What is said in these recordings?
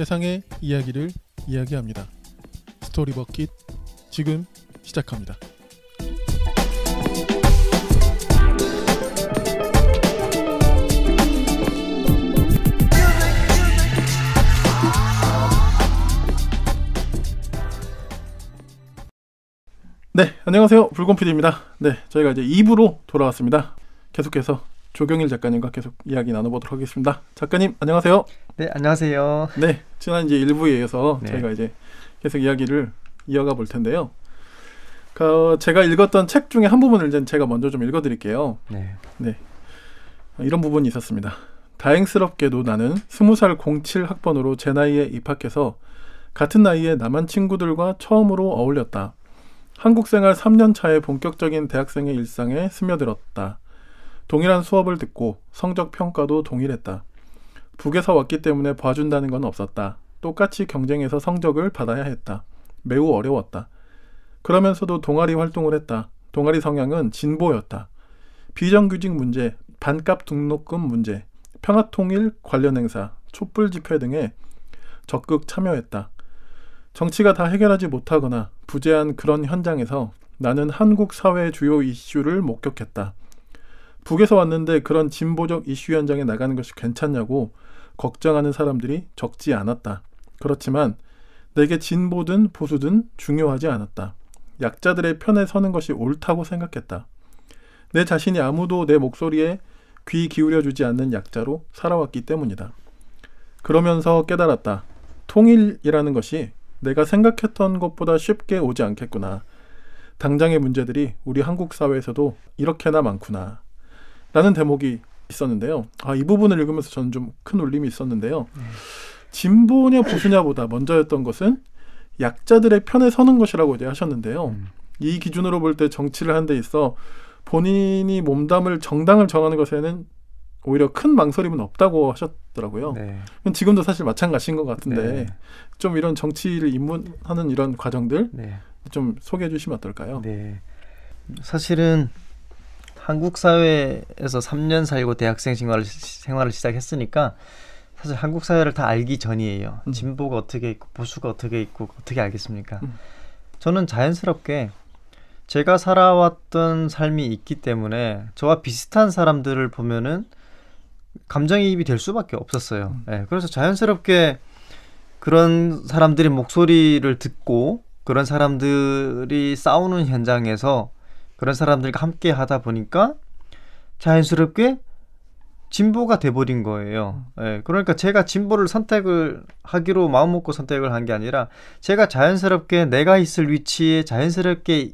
세상의 이야기를 이야기합니다. 스토리 버킷 지금 시작합니다. 네, 안녕하세요. 불곰피디입니다. 네, 저희가 이제 2부로 돌아왔습니다. 계속해서 조경일 작가님과 계속 이야기 나눠보도록 하겠습니다. 작가님 안녕하세요. 네 안녕하세요. 네 지난 이제 1부에 이어서 네. 저희가 이제 계속 이야기를 이어가 볼 텐데요. 그 제가 읽었던 책 중에 한 부분을 이제 제가 먼저 좀 읽어드릴게요. 네. 네. 이런 부분이 있었습니다. 다행스럽게도 나는 20살 07 학번으로 제 나이에 입학해서 같은 나이에 남한 친구들과 처음으로 어울렸다. 한국 생활 3년 차에 본격적인 대학생의 일상에 스며들었다. 동일한 수업을 듣고 성적 평가도 동일했다. 북에서 왔기 때문에 봐준다는 건 없었다. 똑같이 경쟁해서 성적을 받아야 했다. 매우 어려웠다. 그러면서도 동아리 활동을 했다. 동아리 성향은 진보였다. 비정규직 문제, 반값 등록금 문제, 평화통일 관련 행사, 촛불 집회 등에 적극 참여했다. 정치가 다 해결하지 못하거나 부재한 그런 현장에서 나는 한국 사회의 주요 이슈를 목격했다. 북에서 왔는데 그런 진보적 이슈 현장에 나가는 것이 괜찮냐고 걱정하는 사람들이 적지 않았다. 그렇지만 내게 진보든 보수든 중요하지 않았다. 약자들의 편에 서는 것이 옳다고 생각했다. 내 자신이 아무도 내 목소리에 귀 기울여 주지 않는 약자로 살아왔기 때문이다. 그러면서 깨달았다. 통일이라는 것이 내가 생각했던 것보다 쉽게 오지 않겠구나. 당장의 문제들이 우리 한국 사회에서도 이렇게나 많구나. 라는 대목이 있었는데요. 아, 이 부분을 읽으면서 저는 좀 큰 울림이 있었는데요. 네. 진보냐 보수냐보다 먼저였던 것은 약자들의 편에 서는 것이라고 이제 하셨는데요. 음. 이 기준으로 볼 때 정치를 하는 데 있어 본인이 몸담을 정당을 정하는 것에는 오히려 큰 망설임은 없다고 하셨더라고요. 네. 지금도 사실 마찬가지인 것 같은데 네. 좀 이런 정치를 입문하는 이런 과정들 네. 좀 소개해 주시면 어떨까요? 네. 사실은 한국 사회에서 3년 살고 대학생 생활을, 생활을 시작했으니까 사실 한국 사회를 다 알기 전이에요. 음. 진보가 어떻게 있고 보수가 어떻게 있고 어떻게 알겠습니까? 음. 저는 자연스럽게 제가 살아왔던 삶이 있기 때문에 저와 비슷한 사람들을 보면은 감정이입이 될 수밖에 없었어요. 음. 네, 그래서 자연스럽게 그런 사람들의 목소리를 듣고 그런 사람들이 싸우는 현장에서 그런 사람들과 함께 하다 보니까 자연스럽게 진보가 돼버린 거예요. 음. 예, 그러니까 제가 진보를 선택을 하기로 마음먹고 선택을 한 게 아니라 제가 자연스럽게 내가 있을 위치에 자연스럽게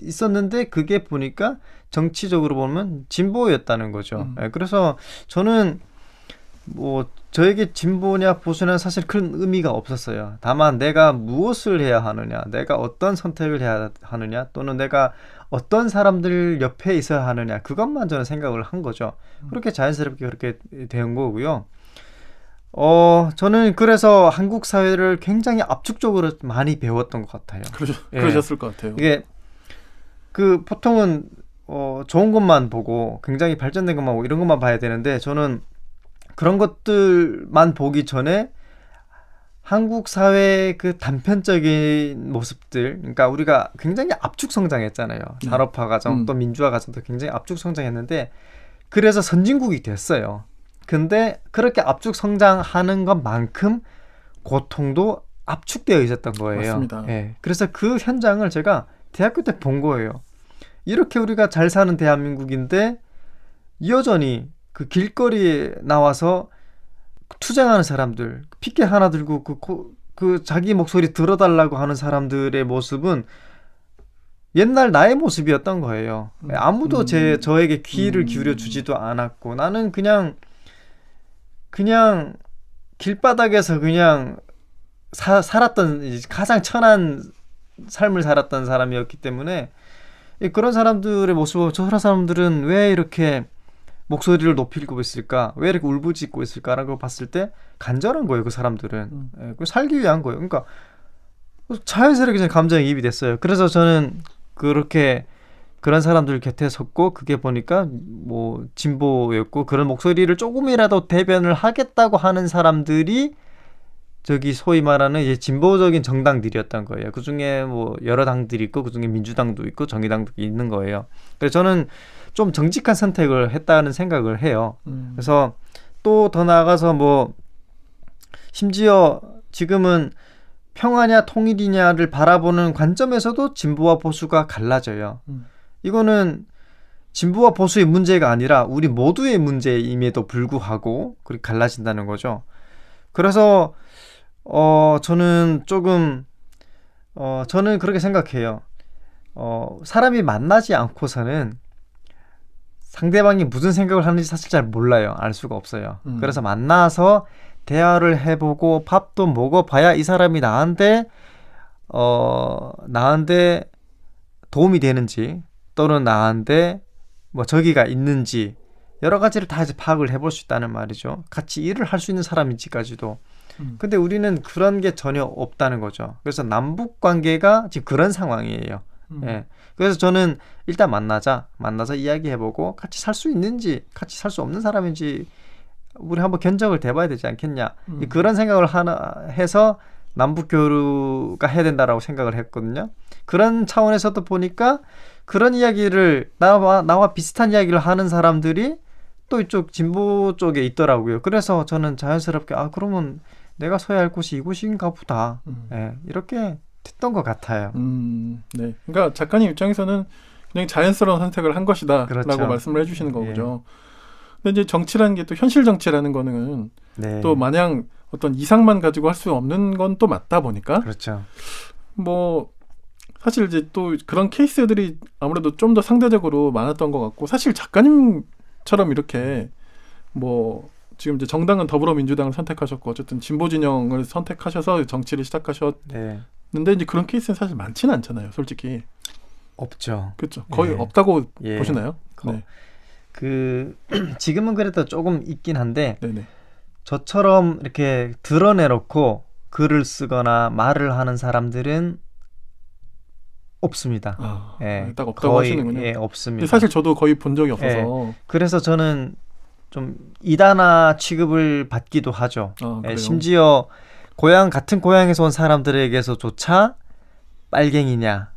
있었는데 그게 보니까 정치적으로 보면 진보였다는 거죠. 음. 예, 그래서 저는 뭐 저에게 진보냐 보수냐 사실 큰 의미가 없었어요. 다만 내가 무엇을 해야 하느냐, 내가 어떤 선택을 해야 하느냐, 또는 내가 어떤 사람들 옆에 있어야 하느냐, 그것만 저는 생각을 한 거죠. 그렇게 자연스럽게 그렇게 된 거고요. 어, 저는 그래서 한국 사회를 굉장히 압축적으로 많이 배웠던 것 같아요. 그러셨, 예. 그러셨을 것 같아요. 이게 그 보통은 어, 좋은 것만 보고 굉장히 발전된 것만 보고 이런 것만 봐야 되는데 저는 그런 것들만 보기 전에 한국 사회의 그 단편적인 모습들, 그러니까 우리가 굉장히 압축 성장했잖아요. 산업화 음. 과정 음. 또 민주화 과정도 굉장히 압축 성장했는데 그래서 선진국이 됐어요. 근데 그렇게 압축 성장하는 것만큼 고통도 압축되어 있었던 거예요. 맞습니다. 예. 그래서 그 현장을 제가 대학교 때 본 거예요. 이렇게 우리가 잘 사는 대한민국인데 여전히 그 길거리에 나와서 투쟁하는 사람들, 피켓 하나 들고 그, 그, 자기 목소리 들어달라고 하는 사람들의 모습은 옛날 나의 모습이었던 거예요. 음. 아무도 제 음. 저에게 귀를 음. 기울여 주지도 않았고 나는 그냥 그냥 길바닥에서 그냥 사, 살았던 가장 천한 삶을 살았던 사람이었기 때문에 그런 사람들의 모습을 보면 저 사람들은 왜 이렇게 목소리를 높이고 있을까? 왜 이렇게 울부짖고 있을까라고 봤을 때 간절한 거예요, 그 사람들은. 음. 예, 그 살기 위한 거예요. 그러니까 자연스럽게 제 감정이 입이 됐어요. 그래서 저는 그렇게 그런 사람들 곁에 섰고 그게 보니까 뭐 진보였고 그런 목소리를 조금이라도 대변을 하겠다고 하는 사람들이 저기 소위 말하는 이제 진보적인 정당들이었던 거예요. 그 중에 뭐 여러 당들이 있고 그 중에 민주당도 있고 정의당도 있는 거예요. 그래서 저는 좀 정직한 선택을 했다는 생각을 해요. 음. 그래서 또 더 나아가서 뭐 심지어 지금은 평화냐 통일이냐를 바라보는 관점에서도 진보와 보수가 갈라져요. 음. 이거는 진보와 보수의 문제가 아니라 우리 모두의 문제임에도 불구하고 그렇게 갈라진다는 거죠. 그래서 어 저는 조금 어 저는 그렇게 생각해요. 어 사람이 만나지 않고서는 상대방이 무슨 생각을 하는지 사실 잘 몰라요. 알 수가 없어요. 음. 그래서 만나서 대화를 해보고 밥도 먹어봐야 이 사람이 나한테 어 나한테 도움이 되는지 또는 나한테 뭐 저기가 있는지 여러 가지를 다 이제 파악을 해볼 수 있다는 말이죠. 같이 일을 할 수 있는 사람인지까지도. 음. 근데 우리는 그런 게 전혀 없다는 거죠. 그래서 남북 관계가 지금 그런 상황이에요. 음. 예. 그래서 저는 일단 만나자, 만나서 이야기해보고 같이 살 수 있는지, 같이 살 수 없는 사람인지 우리 한번 견적을 대봐야 되지 않겠냐 음. 그런 생각을 하나 해서 남북 교류가 해야 된다라고 생각을 했거든요. 그런 차원에서도 보니까 그런 이야기를 나와 나와 비슷한 이야기를 하는 사람들이 또 이쪽 진보 쪽에 있더라고요. 그래서 저는 자연스럽게 아 그러면 내가 서야 할 곳이 이곳인가 보다. 음. 예, 이렇게 했던 것 같아요. 음, 네. 그러니까 작가님 입장에서는 그냥 자연스러운 선택을 한 것이다라고 그렇죠. 말씀을 해주시는 예. 거죠. 예. 근데 이제 정치라는 게 또 현실 정치라는 거는 네. 또 마냥 어떤 이상만 가지고 할 수 없는 건 또 맞다 보니까 그렇죠. 뭐 사실 이제 또 그런 케이스들이 아무래도 좀 더 상대적으로 많았던 것 같고 사실 작가님처럼 이렇게 뭐 지금 이제 정당은 더불어민주당을 선택하셨고 어쨌든 진보 진영을 선택하셔서 정치를 시작하셨 네. 근데 이제 그런 케이스는 사실 많지는 않잖아요, 솔직히. 없죠. 그렇죠. 거의 예. 없다고 예. 보시나요? 거, 네. 그 지금은 그래도 조금 있긴 한데 네네. 저처럼 이렇게 드러내놓고 글을 쓰거나 말을 하는 사람들은 없습니다. 아, 예, 네, 딱 없다고 거의, 하시는군요. 예, 없습니다. 사실 저도 거의 본 적이 예. 없어서. 예, 그래서 저는 좀 이단아 취급을 받기도 하죠. 아, 예, 심지어 고향 같은 고향에서 온 사람들에게서조차 빨갱이냐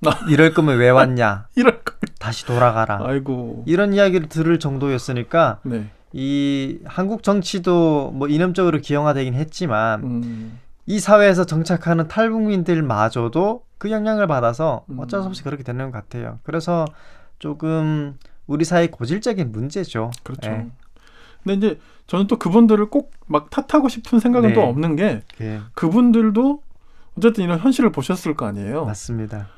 이럴 거면 왜 왔냐 이럴 거면 다시 돌아가라 아이고 이런 이야기를 들을 정도였으니까 네. 이 한국 정치도 뭐 이념적으로 기형화되긴 했지만 음. 이 사회에서 정착하는 탈북민들마저도 그 영향을 받아서 음. 어쩔 수 없이 그렇게 되는 것 같아요. 그래서 조금 우리 사회 고질적인 문제죠. 그렇죠. 네. 근데 이제 저는 또 그분들을 꼭 막 탓하고 싶은 생각은 네. 또 없는 게 예. 그분들도 어쨌든 이런 현실을 보셨을 거 아니에요. 맞습니다.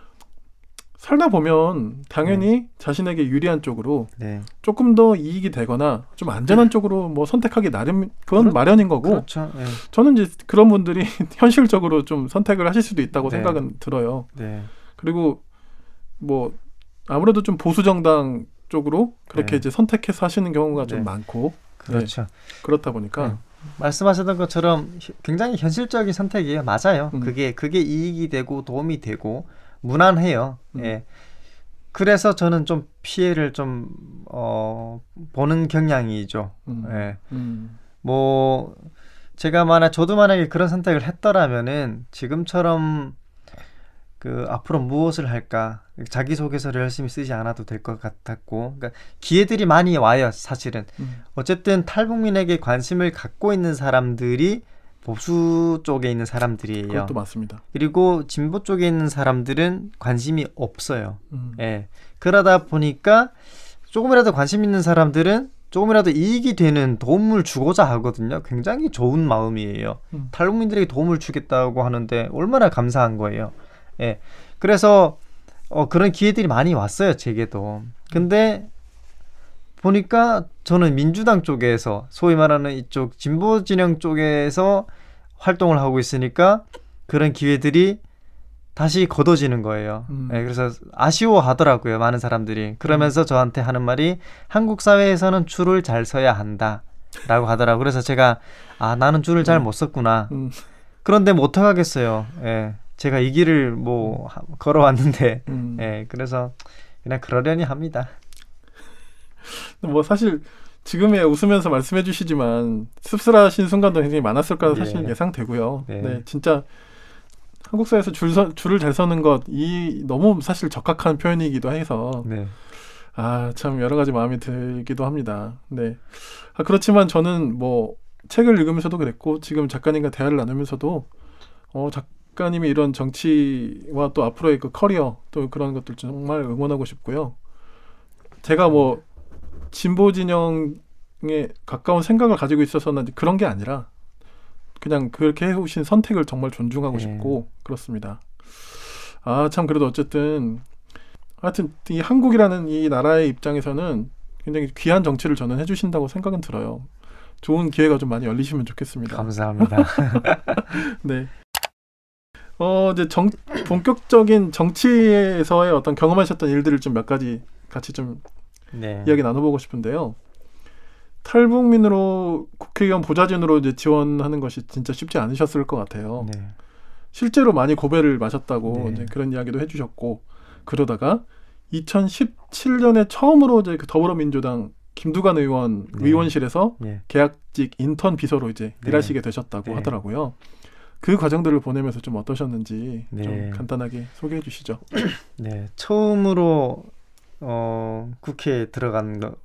살다 보면 당연히 네. 자신에게 유리한 쪽으로 네. 조금 더 이익이 되거나 좀 안전한 네. 쪽으로 뭐 선택하기 나름 그건 그렇, 마련인 거고 그렇죠. 예. 저는 이제 그런 분들이 현실적으로 좀 선택을 하실 수도 있다고 네. 생각은 들어요. 네. 그리고 뭐 아무래도 좀 보수 정당 쪽으로 그렇게 네. 이제 선택해서 하시는 경우가 좀 많고 그렇죠. 네. 그렇다 보니까 네. 말씀하셨던 것처럼 굉장히 현실적인 선택이에요. 맞아요. 음. 그게 그게 이익이 되고 도움이 되고 무난해요. 음. 예. 그래서 저는 좀 피해를 좀 어, 보는 경향이죠. 음. 예. 음. 뭐 제가 만약 저도 만약에 그런 선택을 했더라면은 지금처럼 그 앞으로 무엇을 할까 자기 소개서를 열심히 쓰지 않아도 될 것 같았고 그러니까 기회들이 많이 와요 사실은 음. 어쨌든 탈북민에게 관심을 갖고 있는 사람들이 보수 쪽에 있는 사람들이에요. 그것도 맞습니다. 그리고 진보 쪽에 있는 사람들은 관심이 없어요. 음. 예. 그러다 보니까 조금이라도 관심 있는 사람들은 조금이라도 이익이 되는 도움을 주고자 하거든요. 굉장히 좋은 마음이에요. 음. 탈북민들에게 도움을 주겠다고 하는데 얼마나 감사한 거예요. 예. 그래서 어, 그런 기회들이 많이 왔어요, 제게도. 근데 보니까 저는 민주당 쪽에서 소위 말하는 이쪽 진보 진영 쪽에서 활동을 하고 있으니까 그런 기회들이 다시 걷어지는 거예요. 음. 네, 그래서 아쉬워하더라고요, 많은 사람들이. 그러면서 음. 저한테 하는 말이 한국 사회에서는 줄을 잘 서야 한다라고 하더라고 그래서 제가 아 나는 줄을 잘못 음. 섰구나. 음. 그런데 뭐 어떡하겠어요. 예. 네. 제가 이 길을 뭐 음. 걸어왔는데 음. 예, 그래서 그냥 그러려니 합니다. 뭐 사실 지금에 웃으면서 말씀해 주시지만 씁쓸하신 순간도 굉장히 많았을 거라 예. 사실 예. 예상되고요. 네. 네 진짜 한국 사에서줄 서, 줄을 잘 서는 것 이 너무 사실 적합한 표현이기도 해서 네. 아참 여러 가지 마음이 들기도 합니다. 네. 아, 그렇지만 저는 뭐 책을 읽으면서도 그랬고 지금 작가님과 대화를 나누면서도 어 작, 작가님이 이런 정치와 또 앞으로의 그 커리어 또 그런 것들 정말 응원하고 싶고요. 제가 뭐 진보 진영에 가까운 생각을 가지고 있어서는 그런 게 아니라 그냥 그렇게 해오신 선택을 정말 존중하고 네. 싶고 그렇습니다. 아참 그래도 어쨌든 하여튼 이 한국이라는 이 나라의 입장에서는 굉장히 귀한 정치를 저는 해주신다고 생각은 들어요. 좋은 기회가 좀 많이 열리시면 좋겠습니다. 감사합니다. 네. 어 이제 정 본격적인 정치에서의 어떤 경험하셨던 일들을 좀 몇 가지 같이 좀 네. 이야기 나눠보고 싶은데요. 탈북민으로 국회의원 보좌진으로 이제 지원하는 것이 진짜 쉽지 않으셨을 것 같아요. 네. 실제로 많이 고배를 마셨다고 네. 그런 이야기도 해주셨고 그러다가 2017년에 처음으로 이제 그 더불어민주당 김두관 의원 네. 의원실에서 네. 계약직 인턴 비서로 이제 네. 일하시게 되셨다고 하더라고요. 그 과정들을 보내면서 좀 어떠셨는지 네. 좀 간단하게 소개해 주시죠. 네, 처음으로 어, 국회에 들어간 거,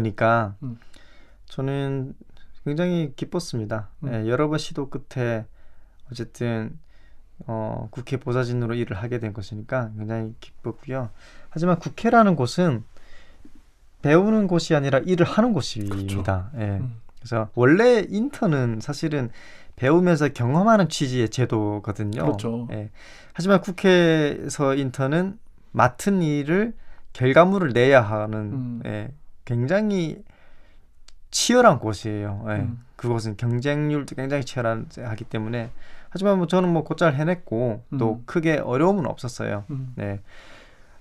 니까 음. 저는 굉장히 기뻤습니다. 음. 네, 여러 번 시도 끝에 어쨌든 어, 국회 보좌진으로 일을 하게 된 것이니까 굉장히 기뻤고요. 하지만 국회라는 곳은 배우는 곳이 아니라 일을 하는 곳입니다. 그렇죠 예. 음. 그래서 원래 인턴은 사실은 배우면서 경험하는 취지의 제도거든요. 그렇죠. 예. 하지만 국회에서 인턴은 맡은 일을 결과물을 내야 하는 음. 예. 굉장히 치열한 곳이에요. 예. 음. 그것은 경쟁률도 굉장히 치열하기 때문에 하지만 뭐 저는 뭐 곧잘 해냈고 음. 또 크게 어려움은 없었어요. 음. 네.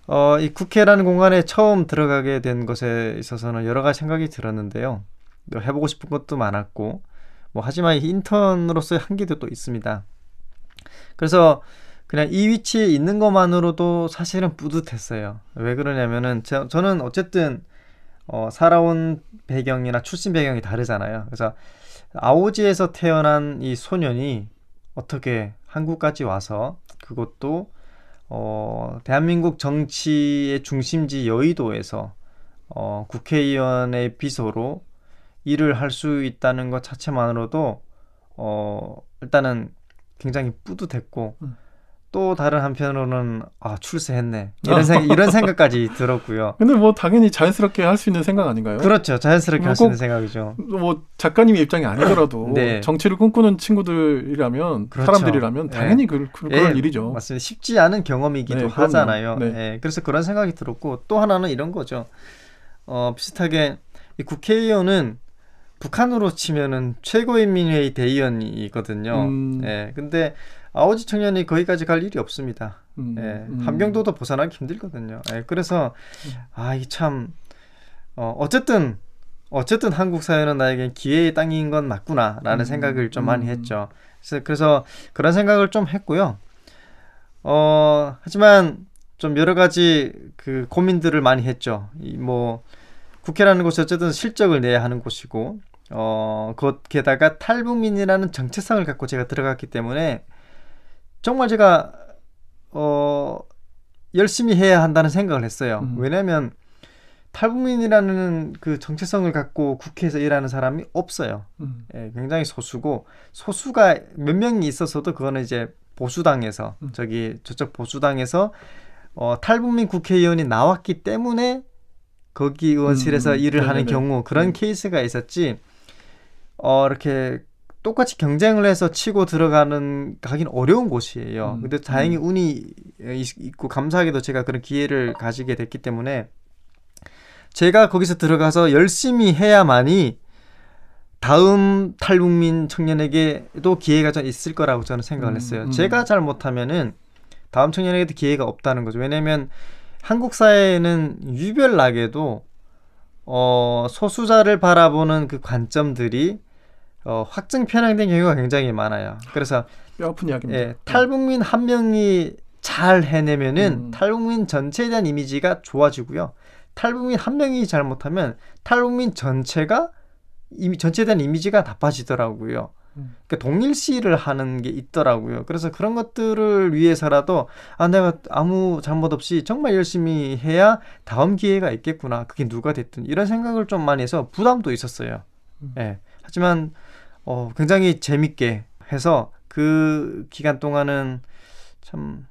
어, 이 국회라는 공간에 처음 들어가게 된 것에 있어서는 여러 가지 생각이 들었는데요. 뭐 해보고 싶은 것도 많았고 뭐 하지만 인턴으로서의 한계도 또 있습니다. 그래서 그냥 이 위치에 있는 것만으로도 사실은 뿌듯했어요. 왜 그러냐면은 저, 는 어쨌든 어, 살아온 배경이나 출신 배경이 다르잖아요. 그래서 아오지에서 태어난 이 소년이 어떻게 한국까지 와서 그것도 어, 대한민국 정치의 중심지 여의도에서 어, 국회의원의 비서로 일을 할 수 있다는 것 자체만으로도 어 일단은 굉장히 뿌듯했고 음. 또 다른 한편으로는 아 출세했네 아. 이런 생각 이런 생각까지 들었고요. 근데 뭐 당연히 자연스럽게 할 수 있는 생각 아닌가요? 그렇죠, 자연스럽게 뭐 할수 있는 생각이죠. 뭐 작가님의 입장이 아니더라도 네. 정치를 꿈꾸는 친구들이라면 그렇죠. 사람들이라면 네. 당연히 네. 그, 그, 그럴 네. 일이죠. 맞습니다. 쉽지 않은 경험이기도 네, 하잖아요. 네. 예, 그래서 그런 생각이 들었고 또 하나는 이런 거죠. 어, 비슷하게 국회의원은 북한으로 치면은 최고인민회의 대의원이거든요. 음. 예. 근데 아오지 청년이 거기까지 갈 일이 없습니다. 음. 예. 음. 함경도도 보산하기 힘들거든요. 예. 그래서 음. 아, 이 참 어, 어쨌든 어쨌든 한국 사회는 나에겐 기회의 땅인 건 맞구나라는 음. 생각을 좀 많이 음. 했죠. 그래서, 그래서 그런 생각을 좀 했고요. 어, 하지만 좀 여러 가지 그 고민들을 많이 했죠. 이 뭐 국회라는 곳이 어쨌든 실적을 내야 하는 곳이고 어, 그 게다가 탈북민이라는 정체성을 갖고 제가 들어갔기 때문에 정말 제가 어, 열심히 해야 한다는 생각을 했어요. 음. 왜냐면 하 탈북민이라는 그 정체성을 갖고 국회에서 일하는 사람이 없어요. 음. 예, 굉장히 소수고 소수가 몇 명이 있었어도 그거는 이제 보수당에서 음. 저기 저쪽 보수당에서 어, 탈북민 국회의원이 나왔기 때문에 거기 의원실에서 음, 음, 음. 일을 네네네. 하는 경우 그런 음. 케이스가 있었지 어, 이렇게 똑같이 경쟁을 해서 치고 들어가는 가긴 어려운 곳이에요. 음. 근데 다행히 음. 운이 있고 감사하게도 제가 그런 기회를 가지게 됐기 때문에 제가 거기서 들어가서 열심히 해야만이 다음 탈북민 청년에게도 기회가 좀 있을 거라고 저는 생각을 음, 했어요. 음, 음. 제가 잘 못하면은 다음 청년에게도 기회가 없다는 거죠. 왜냐면 한국 사회에는 유별나게도 어, 소수자를 바라보는 그 관점들이 어, 확증 편향된 경우가 굉장히 많아요. 그래서 뼈아픈 이야기입니다. 예, 탈북민 한 명이 잘 해내면은 음. 탈북민 전체에 대한 이미지가 좋아지고요. 탈북민 한 명이 잘못하면 탈북민 전체가 이미 전체에 대한 이미지가 나빠지더라고요. 음. 그러니까 동일시를 하는 게 있더라고요. 그래서 그런 것들을 위해서라도 아 내가 아무 잘못 없이 정말 열심히 해야 다음 기회가 있겠구나. 그게 누가 됐든 이런 생각을 좀 많이 해서 부담도 있었어요. 음. 예. 하지만 어, 굉장히 재밌게 해서 그 기간 동안은 참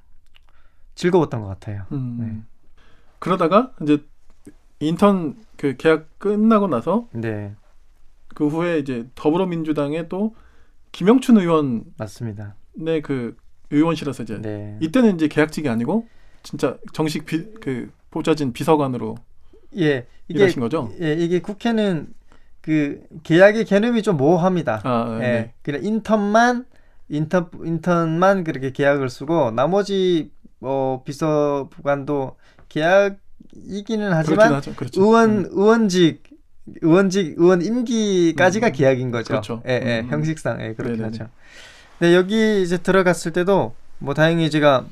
즐거웠던 것 같아요. 음. 네. 그러다가 이제 인턴 그 계약 끝나고 나서 네. 그 후에 이제 더불어민주당에 또 김영춘 의원 맞습니다. 네, 그 의원실에서 이제 네. 이때는 이제 계약직이 아니고 진짜 정식 비, 그 보좌진 비서관으로 예, 이게, 일하신 거죠? 예, 이게 국회는 그 계약의 개념이 좀 모호합니다. 아, 아 예, 네. 예. 그냥 인턴만 인턴 인턴만 그렇게 계약을 쓰고 나머지 뭐 비서부관도 계약이기는 하지만 그렇죠. 의원 음. 의원직 의원직 의원 임기까지가 음. 계약인 거죠. 그렇죠. 예, 예. 음. 형식상 예, 그렇게 하죠. 네, 여기 이제 들어갔을 때도 뭐 다행히 제가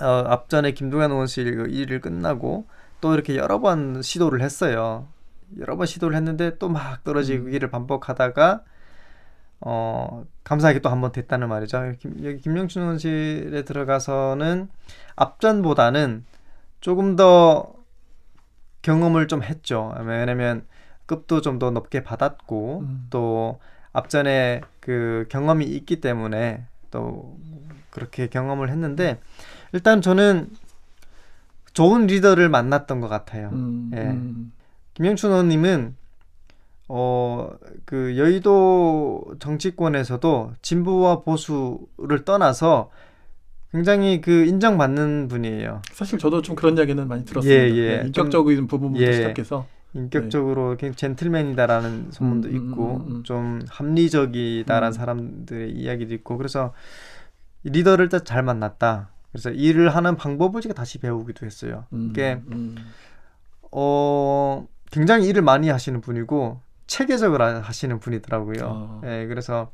어, 앞전에 김동현 의원실 그 일을 끝나고 또 이렇게 여러 번 시도를 했어요. 여러 번 시도를 했는데 또 막 떨어지기를 음. 반복하다가 어, 감사하게 또 한 번 됐다는 말이죠. 김, 여기 김영춘 원실에 들어가서는 앞전보다는 조금 더 경험을 좀 했죠. 왜냐면 급도 좀 더 높게 받았고 음. 또 앞전에 그 경험이 있기 때문에 또 그렇게 경험을 했는데 일단 저는 좋은 리더를 만났던 것 같아요. 음, 예. 음. 김영춘 의원님은 어, 그 여의도 정치권에서도 진보와 보수를 떠나서 굉장히 그 인정받는 분이에요. 사실 저도 좀 그런 이야기는 많이 들었습니다. 예, 예. 네, 인격적인 부분부터 예. 시작해서 인격적으로 네. 젠틀맨이다라는 소문도 음, 음, 있고 음, 음, 좀 합리적이다라는 음. 사람들의 이야기도 있고 그래서 리더를 잘 만났다. 그래서 일을 하는 방법을 제가 다시 배우기도 했어요. 이게 음, 어 굉장히 일을 많이 하시는 분이고 체계적으로 하시는 분이더라고요. 아. 예, 그래서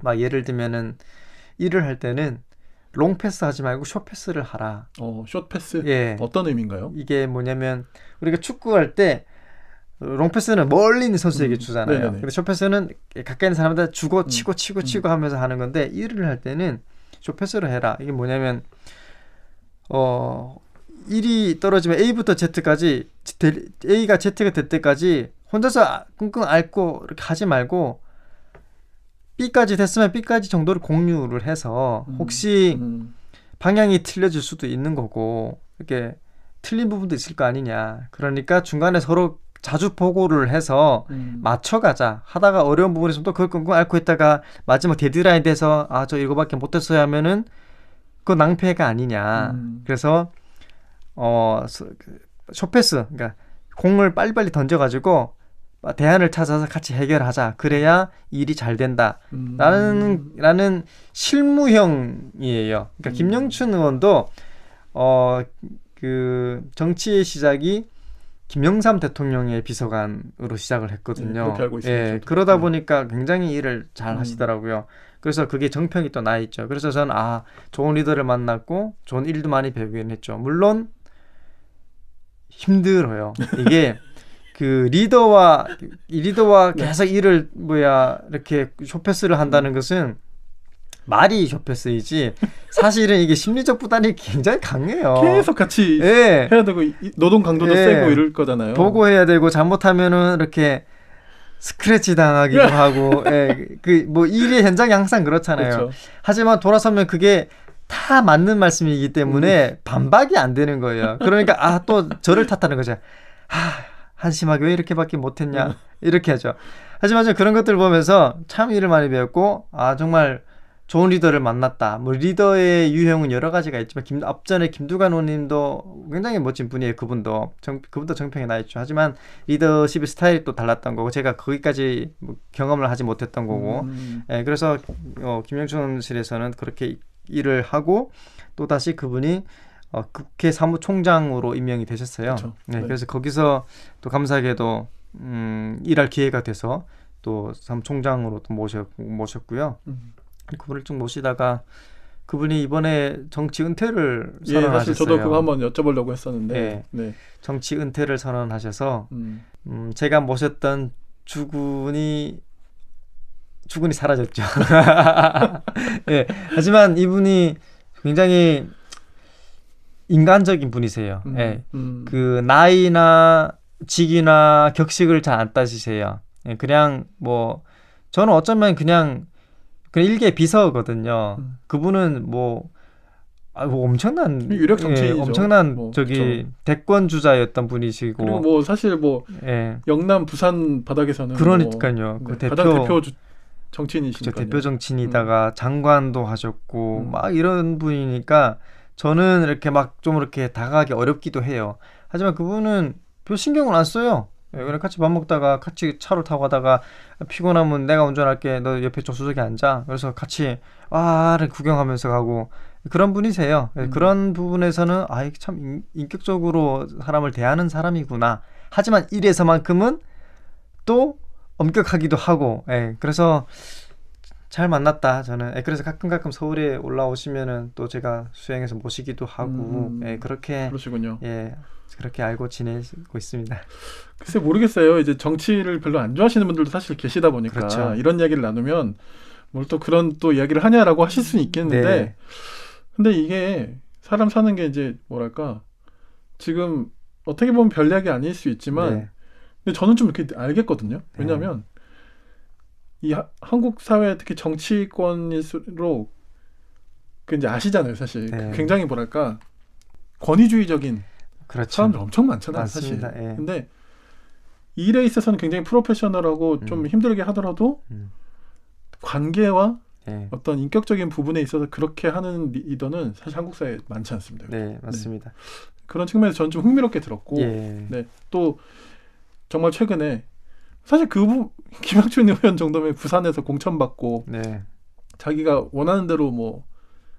막 예를 들면은 일을 할 때는 롱 패스 하지 말고 숏 패스를 하라. 어, 숏 패스? 예. 어떤 의미인가요? 이게 뭐냐면 우리가 축구할 때 롱패스는 멀리 있는 선수에게 음, 음. 주잖아요. 네 근데 숏 패스는 가까이 있는 사람한테 주고 치고 음, 치고 치고 음. 하면서 하는 건데 일을 할 때는 숏 패스를 해라. 이게 뭐냐면 어 1이 떨어지면 A부터 Z까지 A가 Z가 될 때까지 혼자서 아, 끙끙 앓고 이렇게 하지 말고 B까지 됐으면 B까지 정도를 공유를 해서 음, 혹시 음, 음. 방향이 틀려질 수도 있는 거고 이렇게 틀린 부분도 있을 거 아니냐. 그러니까 중간에 서로 자주 보고를 해서 음. 맞춰가자. 하다가 어려운 부분이 있으면 또 그걸 끙끙 앓고 있다가 마지막 데드라인 돼서 아저 이거밖에 못했어요 하면은 그 낭패가 아니냐. 음. 그래서 어 그, 쇼패스 그러니까 공을 빨리빨리 던져가지고 대안을 찾아서 같이 해결하자. 그래야 일이 잘 된다. 음. 라는, 라는 실무형이에요. 그러니까 음. 김영춘 의원도, 어, 그, 정치의 시작이 김영삼 대통령의 비서관으로 시작을 했거든요. 네, 있습니다, 예, 그러다 음. 보니까 굉장히 일을 잘 음. 하시더라고요. 그래서 그게 정평이 또나 있죠. 그래서 저는 아, 좋은 리더를 만났고, 좋은 일도 많이 배우긴 했죠. 물론, 힘들어요. 이게 그 리더와 리더와 네. 계속 일을 뭐야 이렇게 쇼패스를 한다는 것은 말이 쇼패스이지 사실은 이게 심리적 부담이 굉장히 강해요. 계속 같이 예. 해야 되고 노동 강도도 예. 세고 이럴 거잖아요. 보고해야 되고 잘못하면은 이렇게 스크래치 당하기도 네. 하고 예. 그 뭐 일의 현장이 항상 그렇잖아요. 그렇죠. 하지만 돌아서면 그게 다 맞는 말씀이기 때문에 음. 반박이 안 되는 거예요. 그러니까 아 또 저를 탓하는 거죠. 아, 한심하게 왜 이렇게밖에 못했냐 이렇게 하죠. 하지만 저 그런 것들 보면서 참 일을 많이 배웠고 아 정말 좋은 리더를 만났다. 뭐 리더의 유형은 여러 가지가 있지만 김, 앞전에 김두관 원님도 굉장히 멋진 분이에요. 그분도 정, 그분도 정평에 나 있죠. 하지만 리더십의 스타일이 또 달랐던 거고 제가 거기까지 뭐 경험을 하지 못했던 거고. 음. 예, 그래서 어, 김영춘실에서는 그렇게 일을 하고 또 다시 그분이 어, 국회 사무총장으로 임명이 되셨어요. 그렇죠. 네, 네, 그래서 거기서 또 감사하게도 음, 일할 기회가 돼서 또 사무총장으로 또 모셨, 모셨고요. 음. 그분을 쭉 모시다가 그분이 이번에 정치 은퇴를 선언하셨어요. 예, 사실 저도 그거 한번 여쭤보려고 했었는데 네. 네. 정치 은퇴를 선언하셔서 음. 음, 제가 모셨던 주군이 추근이 사라졌죠. 예. 하지만 이분이 굉장히 인간적인 분이세요. 음, 예. 음. 그 나이나 직이나 격식을 잘 안 따지세요. 예. 그냥 뭐 저는 어쩌면 그냥 그냥 일개 비서거든요. 음. 그분은 뭐 아, 뭐 엄청난 음, 유력 정치인 예, 엄청난 뭐, 저기 그쵸. 대권 주자였던 분이시고 그리고 뭐 사실 뭐 예. 영남 부산 바닥에서는 그러니까요. 뭐, 그 네, 대표, 바닥 대표 주, 정치인이시니까 대표 정치인이다가 음. 장관도 하셨고 음. 막 이런 분이니까 저는 이렇게 막 좀 이렇게 다가가기 어렵기도 해요. 하지만 그분은 별 신경을 안 써요. 예, 그냥 같이 밥 먹다가 같이 차로 타고 가다가 피곤하면 내가 운전할게. 너 옆에 조수석에 앉아. 그래서 같이 와를 구경하면서 가고 그런 분이세요. 예, 음. 그런 부분에서는 아참 이 인격적으로 사람을 대하는 사람이구나. 하지만 이래서만큼은 또 엄격하기도 하고 예 그래서 잘 만났다 저는 예, 그래서 가끔 가끔 서울에 올라오시면은 또 제가 수행해서 모시기도 하고 음, 음, 음, 예 그렇게 그러시군요. 예 그렇게 알고 지내고 있습니다. 글쎄 모르겠어요. 이제 정치를 별로 안 좋아하시는 분들도 사실 계시다 보니까 그렇죠. 이런 이야기를 나누면 뭘 또 그런 또 이야기를 하냐라고 하실 수는 있겠는데 네. 근데 이게 사람 사는 게 이제 뭐랄까 지금 어떻게 보면 별 이야기 아닐 수 있지만 네. 근데 저는 좀 이렇게 알겠거든요. 네. 왜냐하면 이 하, 한국 사회 특히 정치권일수록 그 이제 아시잖아요, 사실. 그 굉장히 뭐랄까 권위주의적인 그렇죠. 사람들 엄청 많잖아요, 맞습니다. 사실. 예. 근데 일에 있어서는 굉장히 프로페셔널하고 음. 좀 힘들게 하더라도 음. 관계와 네. 어떤 인격적인 부분에 있어서 그렇게 하는 리더는 사실 한국 사회에 많지 않습니다. 네, 맞습니다. 네. 그런 측면에서 저는 좀 흥미롭게 들었고, 예. 네, 또 정말 최근에 사실 그김학준 의원 정도면 부산에서 공천받고 네. 자기가 원하는 대로 뭐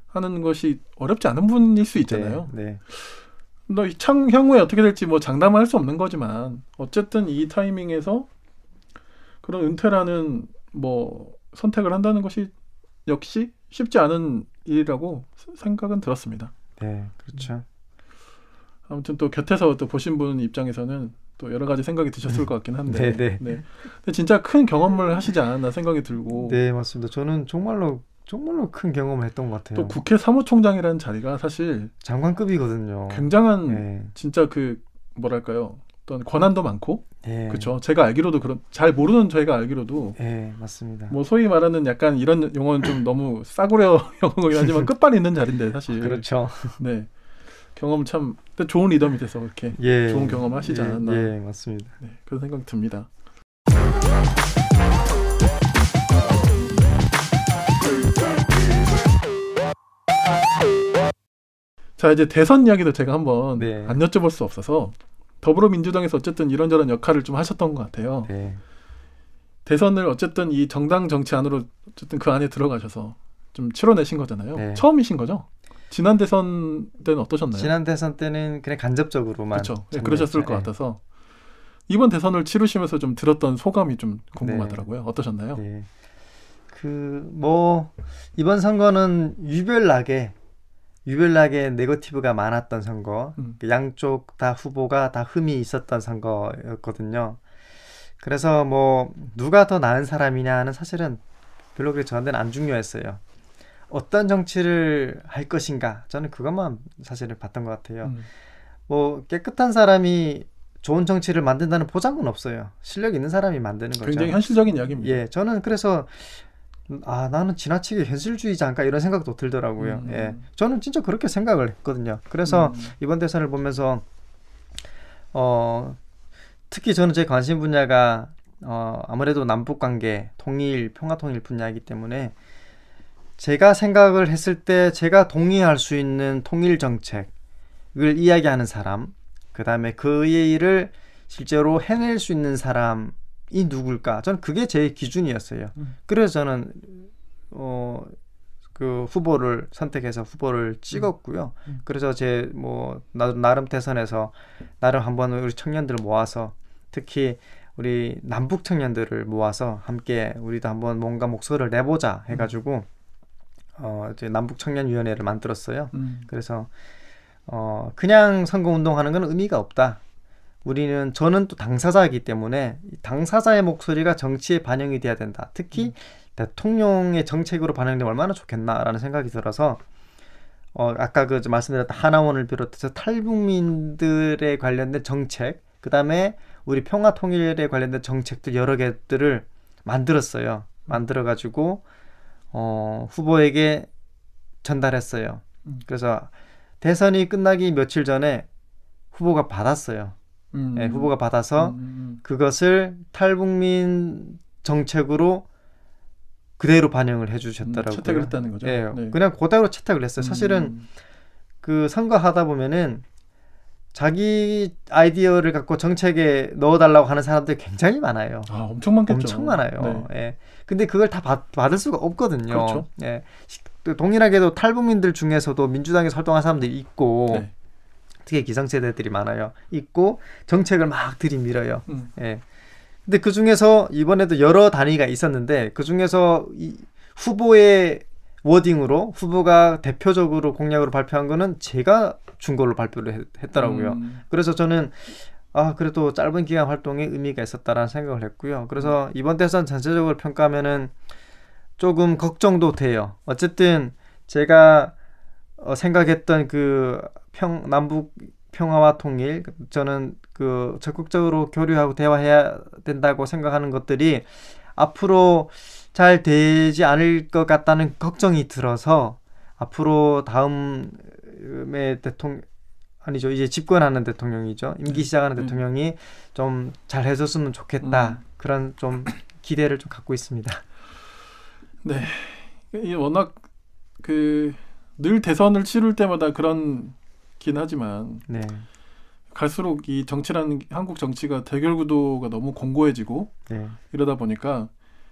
하는 것이 어렵지 않은 분일 수 있잖아요. 네. 네. 창 향후에 어떻게 될지 뭐장담할수 없는 거지만 어쨌든 이 타이밍에서 그런 은퇴라는 뭐 선택을 한다는 것이 역시 쉽지 않은 일이라고 생각은 들었습니다. 네, 그렇죠. 아무튼 또 곁에서 또 보신 분 입장에서는 또 여러 가지 생각이 드셨을 것 같긴 한데. 네, 네, 네. 근데 진짜 큰 경험을 하시지 않았나 생각이 들고. 네, 맞습니다. 저는 정말로 정말로 큰 경험을 했던 것 같아요. 또 국회 사무총장이라는 자리가 사실 장관급이거든요. 굉장한 네. 진짜 그 뭐랄까요? 어떤 권한도 많고. 네. 그렇죠. 제가 알기로도 그런 잘 모르는 저희가 알기로도 네, 맞습니다. 뭐 소위 말하는 약간 이런 용어는 좀 너무 싸구려 용어긴 하지만 끝발 있는 자리인데 사실. 그렇죠. 네. 경험 참 좋은 리더이 돼서 이렇게 예, 좋은 경험 하시지 예, 않았나. 예, 맞습니다. 네, 그런 생각 듭니다. 자 이제 대선 이야기도 제가 한번 네. 안 여쭤볼 수 없어서 더불어민주당에서 어쨌든 이런저런 역할을 좀 하셨던 것 같아요. 네. 대선을 어쨌든 이 정당 정치 안으로 어쨌든 그 안에 들어가셔서 좀 치러내신 거잖아요. 네. 처음이신 거죠? 지난 대선 때는 어떠셨나요? 지난 대선 때는 그냥 간접적으로만 그렇죠. 네, 그러셨을 것 네. 같아서 이번 대선을 치르시면서 좀 들었던 소감이 좀 궁금하더라고요. 네. 어떠셨나요? 네. 그 뭐 이번 선거는 유별나게 유별나게 네거티브가 많았던 선거, 음. 그 양쪽 다 후보가 다 흠이 있었던 선거였거든요. 그래서 뭐 누가 더 나은 사람이냐는 사실은 별로 그 저한테는 안 중요했어요. 어떤 정치를 할 것인가 저는 그것만 사실을 봤던 것 같아요. 음. 뭐 깨끗한 사람이 좋은 정치를 만든다는 보장은 없어요. 실력 있는 사람이 만드는 거죠. 굉장히 현실적인 이야기입니다. 예, 저는 그래서 아 나는 지나치게 현실주의자 않까 이런 생각도 들더라고요. 음. 예, 음. 저는 진짜 그렇게 생각을 했거든요. 그래서 음, 음. 이번 대선을 보면서 어 특히 저는 제 관심 분야가 어 아무래도 남북 관계, 통일, 평화 통일 분야이기 때문에 제가 생각을 했을 때 제가 동의할 수 있는 통일 정책을 이야기하는 사람, 그 다음에 그의 일을 실제로 해낼 수 있는 사람이 누굴까? 저는 그게 제 기준이었어요. 음. 그래서 저는 어, 그 후보를 선택해서 후보를 찍었고요. 음. 음. 그래서 제뭐 나름 대선에서 나름 한번 우리 청년들을 모아서 특히 우리 남북 청년들을 모아서 함께 우리도 한번 뭔가 목소리를 내보자 해가지고 어, 이제 남북 청년위원회를 만들었어요. 음. 그래서 어, 그냥 선거운동하는 건 의미가 없다. 우리는 저는 또 당사자이기 때문에 당사자의 목소리가 정치에 반영이 돼야 된다. 특히 음. 대통령의 정책으로 반영되면 얼마나 좋겠나라는 생각이 들어서 어, 아까 그 말씀드렸던 하나원을 비롯해서 탈북민들에 관련된 정책, 그 다음에 우리 평화 통일에 관련된 정책들 여러 개들을 만들었어요. 만들어가지고 어, 후보에게 전달했어요. 음. 그래서 대선이 끝나기 며칠 전에 후보가 받았어요. 음. 네, 후보가 받아서 음, 음, 음. 그것을 탈북민 정책으로 그대로 반영을 해주셨더라고요. 채택을 했다는 거죠. 네, 네. 그냥 고대로 채택을 했어요. 사실은 그 선거하다 보면은 자기 아이디어를 갖고 정책에 넣어달라고 하는 사람들 이 굉장히 많아요. 아, 엄청 많겠죠. 엄청 많아요. 네. 예. 근데 그걸 다 받, 받을 수가 없거든요. 그렇죠. 예. 동일하게도 탈북민들 중에서도 민주당에서 활동한 사람들이 있고, 네. 특히 기성세대들이 많아요. 있고, 정책을 막 들이밀어요. 음. 예. 근데 그 중에서 이번에도 여러 단위가 있었는데, 그 중에서 이 후보의 워딩으로 후보가 대표적으로 공약으로 발표한 거는 제가 준 걸로 발표를 했, 더라고요 음. 그래서 저는 아 그래도 짧은 기간 활동에 의미가 있었다라는 생각을 했고요. 그래서 음. 이번 대선 전체적으로 평가하면은 조금 걱정도 돼요. 어쨌든 제가 어, 생각했던 그 평 남북 평화와 통일 저는 그 적극적으로 교류하고 대화해야 된다고 생각하는 것들이 앞으로 잘 되지 않을 것 같다는 걱정이 들어서 앞으로 다음 지금의 대통령 아니죠 이제 집권하는 대통령이죠 임기 네. 시작하는 음. 대통령이 좀 잘 해줬으면 좋겠다 음. 그런 좀 기대를 좀 갖고 있습니다. 네, 이 워낙 그 늘 대선을 치를 때마다 그런 긴 하지만 네. 갈수록 이 정치라는 한국 정치가 대결 구도가 너무 공고해지고 네. 이러다 보니까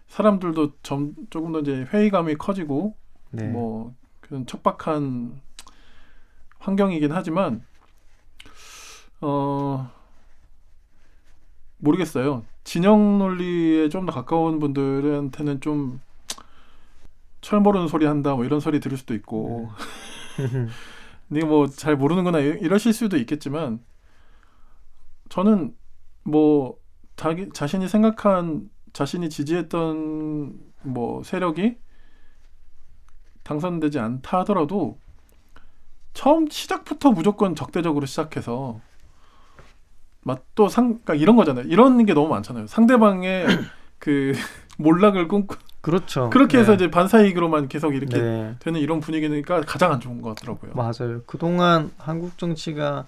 사람들도 점 조금 더 이제 회의감이 커지고 네. 뭐 그런 척박한 환경이긴 하지만 어 모르겠어요. 진영 논리에 좀 더 가까운 분들한테는 좀 철모르는 소리 한다 뭐 이런 소리 들을 수도 있고 네가 뭐잘 모르는구나 이러실 수도 있겠지만 저는 뭐 자기 자신이 생각한 자신이 지지했던 뭐 세력이 당선되지 않다 하더라도 처음 시작부터 무조건 적대적으로 시작해서 막또 상, 그러니까 이런 거잖아요. 이런 게 너무 많잖아요. 상대방의 그 몰락을 꿈꾸. 그렇죠. 그렇게 해서 네. 이제 반사이익으로만 계속 이렇게 네. 되는 이런 분위기니까 가장 안 좋은 것 같더라고요. 맞아요. 그동안 한국 정치가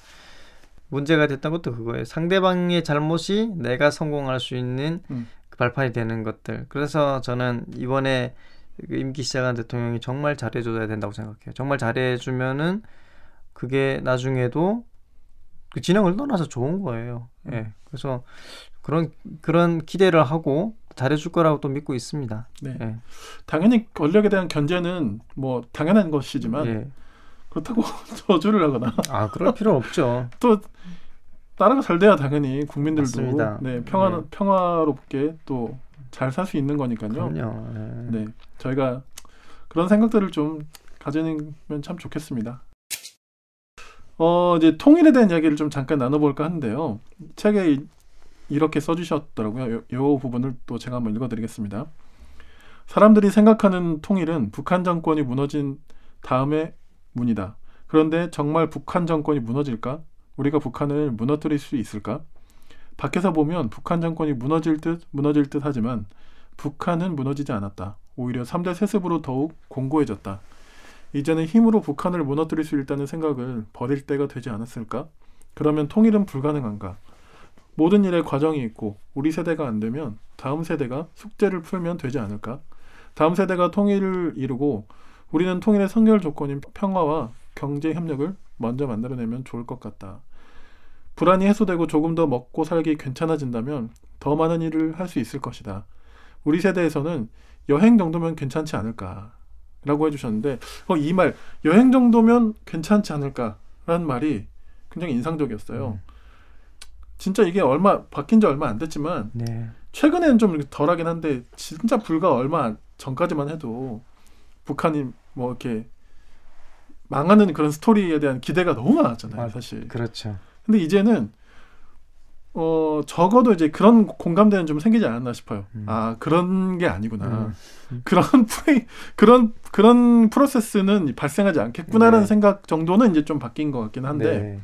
문제가 됐던 것도 그거예요. 상대방의 잘못이 내가 성공할 수 있는 음. 그 발판이 되는 것들. 그래서 저는 이번에 그 임기 시작한 대통령이 정말 잘해줘야 된다고 생각해요. 정말 잘해주면은 그게 나중에도 그진행을 떠나서 좋은 거예요. 예. 음. 그래서 그런 그런 기대를 하고 잘해줄 거라고 또 믿고 있습니다. 네. 예. 당연히 권력에 대한 견제는 뭐 당연한 것이지만 예. 그렇다고 저주를 하거나 아 그럴 필요 없죠. 또 나라가 잘 돼야 당연히 국민들도 니다네 평화 네. 평화롭게 또 잘살수 있는 거니까요. 그럼요. 네. 예. 저희가 그런 생각들을 좀 가지면 참 좋겠습니다. 어, 이제 통일에 대한 이야기를 좀 잠깐 나눠볼까 하는데요. 책에 이렇게 써주셨더라고요. 요, 요 부분을 또 제가 한번 읽어드리겠습니다. 사람들이 생각하는 통일은 북한 정권이 무너진 다음에 문이다. 그런데 정말 북한 정권이 무너질까? 우리가 북한을 무너뜨릴 수 있을까? 밖에서 보면 북한 정권이 무너질 듯 무너질 듯 하지만 북한은 무너지지 않았다. 오히려 3대 세습으로 더욱 공고해졌다. 이제는 힘으로 북한을 무너뜨릴 수 있다는 생각을 버릴 때가 되지 않았을까? 그러면 통일은 불가능한가? 모든 일에 과정이 있고 우리 세대가 안 되면 다음 세대가 숙제를 풀면 되지 않을까? 다음 세대가 통일을 이루고 우리는 통일의 선결 조건인 평화와 경제 협력을 먼저 만들어내면 좋을 것 같다. 불안이 해소되고 조금 더 먹고 살기 괜찮아진다면 더 많은 일을 할 수 있을 것이다. 우리 세대에서는 여행 정도면 괜찮지 않을까. 라고 해주셨는데, 어, 이 말, 여행 정도면 괜찮지 않을까. 라는 말이 굉장히 인상적이었어요. 음. 진짜 이게 얼마, 바뀐 지 얼마 안 됐지만, 네. 최근에는 좀덜 하긴 한데, 진짜 불과 얼마 전까지만 해도, 북한이 뭐 이렇게 망하는 그런 스토리에 대한 기대가 너무 많았잖아요, 아, 사실. 그렇죠. 근데 이제는 어 적어도 이제 그런 공감대는 좀 생기지 않았나 싶어요. 음. 아 그런 게 아니구나. 음. 그런 프레 그런 그런 프로세스는 발생하지 않겠구나라는 네. 생각 정도는 이제 좀 바뀐 것 같긴 한데. 네.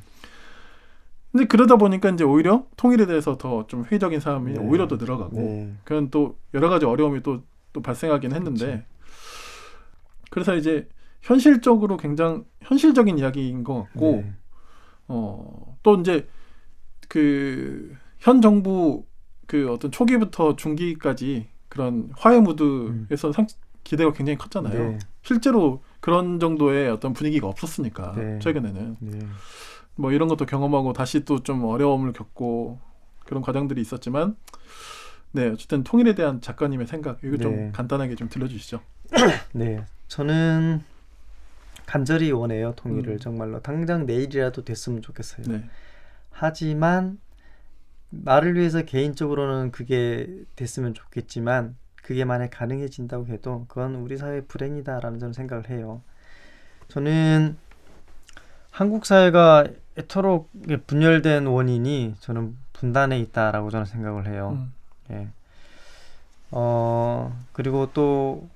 근데 그러다 보니까 이제 오히려 통일에 대해서 더 좀 회의적인 사람이 네. 오히려 더 늘어가고 네. 그런 또 여러 가지 어려움이 또 또 발생하긴 했는데 그치. 그렇죠. 그래서 이제 현실적으로 굉장히 현실적인 이야기인 것 같고 네. 어. 또 이제 그 현 정부 그 어떤 초기부터 중기까지 그런 화해 무드에서 음. 상, 기대가 굉장히 컸잖아요. 네. 실제로 그런 정도의 어떤 분위기가 없었으니까 네. 최근에는 네. 뭐 이런 것도 경험하고 다시 또 좀 어려움을 겪고 그런 과정들이 있었지만 네 어쨌든 통일에 대한 작가님의 생각 이거 좀 네. 간단하게 좀 들려주시죠. 네 저는 간절히 원해요 통일을 음. 정말로 당장 내일이라도 됐으면 좋겠어요. 네. 하지만 나를 위해서 개인적으로는 그게 됐으면 좋겠지만 그게 만약 가능해진다고 해도 그건 우리 사회 불행이다라는 저는 생각을 해요. 저는 한국 사회가 애토록 분열된 원인이 저는 분단에 있다라고 저는 생각을 해요. 음. 예. 어 그리고 또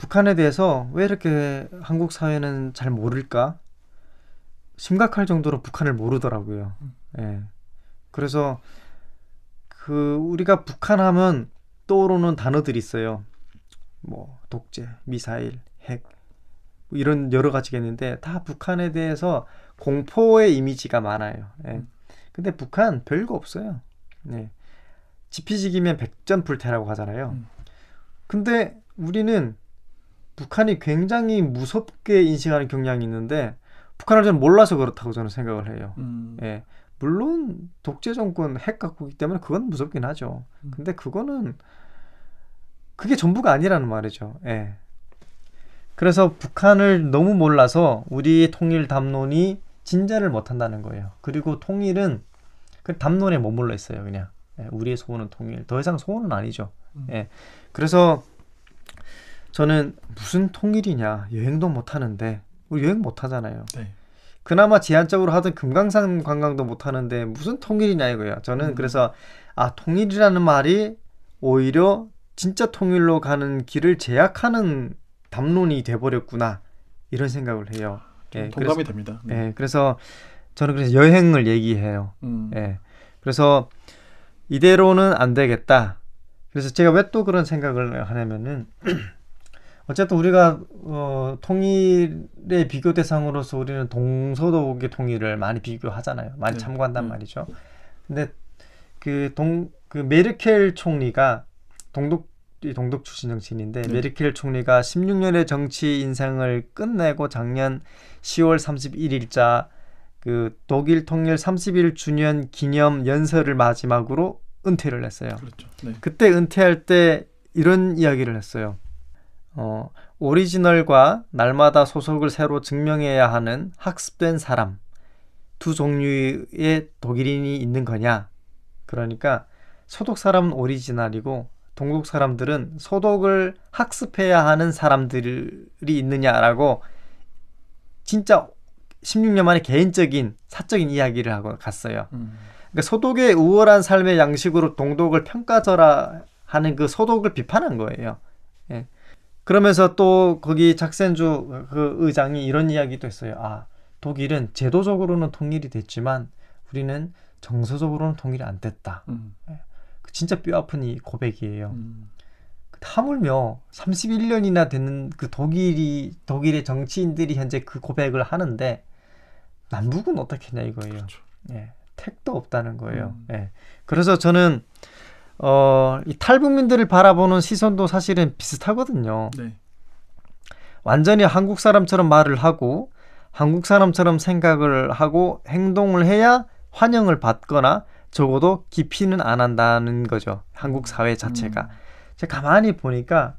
북한에 대해서 왜 이렇게 한국 사회는 잘 모를까? 심각할 정도로 북한을 모르더라고요. 예. 그래서 그 우리가 북한 하면 떠오르는 단어들이 있어요. 뭐 독재, 미사일, 핵 뭐 이런 여러 가지가 있는데 다 북한에 대해서 공포의 이미지가 많아요. 예. 근데 북한 별거 없어요. 예. 지피지기면 백전불태라고 하잖아요. 음. 근데 우리는 북한이 굉장히 무섭게 인식하는 경향이 있는데 북한을 저는 몰라서 그렇다고 저는 생각을 해요. 음. 예. 물론 독재 정권 핵각국기 때문에 그건 무섭긴 하죠. 음. 근데 그거는 그게 전부가 아니라는 말이죠. 예. 그래서 북한을 너무 몰라서 우리의 통일 담론이 진전을 못 한다는 거예요. 그리고 통일은 그 담론에 머물러 있어요, 그냥. 예. 우리의 소원은 통일. 더 이상 소원은 아니죠. 음. 예. 그래서 저는 무슨 통일이냐 여행도 못 하는데 우리 뭐 여행 못 하잖아요. 네. 그나마 제한적으로 하던 금강산 관광도 못 하는데 무슨 통일이냐 이거예요. 저는 음. 그래서 아 통일이라는 말이 오히려 진짜 통일로 가는 길을 제약하는 담론이 돼버렸구나 이런 생각을 해요. 아, 예, 동감이 그래서, 됩니다. 네. 예, 그래서 저는 그래서 여행을 얘기해요. 음. 예, 그래서 이대로는 안 되겠다. 그래서 제가 왜 또 그런 생각을 하냐면은 어쨌든 우리가 어, 통일의 비교 대상으로서 우리는 동서독의 통일을 많이 비교하잖아요. 많이 네. 참고한단 음. 말이죠. 근데 그동그 그 메르켈 총리가 동독 이 동독 출신 정치인인데 네. 메르켈 총리가 16년의 정치 인생을 끝내고 작년 10월 31일자 그 독일 통일 30일 주년 기념 연설을 마지막으로 은퇴를 했어요. 그렇죠. 네. 그때 은퇴할 때 이런 이야기를 했어요. 어, 오리지널과 날마다 소속을 새로 증명해야 하는 학습된 사람 두 종류의 독일인이 있는 거냐? 그러니까 소독 사람은 오리지널이고 동국 사람들은 소독을 학습해야 하는 사람들이 있느냐라고 진짜 16년 만에 개인적인 사적인 이야기를 하고 갔어요. 음. 그러니까 소독의 우월한 삶의 양식으로 동독을 평가절하 하는 그 소독을 비판한 거예요. 그러면서 또 거기 작센주 그 의장이 이런 이야기도 했어요. 아, 독일은 제도적으로는 통일이 됐지만 우리는 정서적으로는 통일이 안 됐다. 음. 예. 그 진짜 뼈 아픈 이 고백이에요. 음. 하물며 그 31년이나 되는 그 독일이 독일의 정치인들이 현재 그 고백을 하는데 남북은 어떻겠냐 이거예요. 그렇죠. 예, 택도 없다는 거예요. 음. 예, 그래서 저는 어, 이 탈북민들을 바라보는 시선도 사실은 비슷하거든요. 네. 완전히 한국 사람처럼 말을 하고 한국 사람처럼 생각을 하고 행동을 해야 환영을 받거나 적어도 기피는 안 한다는 거죠. 한국 사회 자체가. 음. 제가 가만히 보니까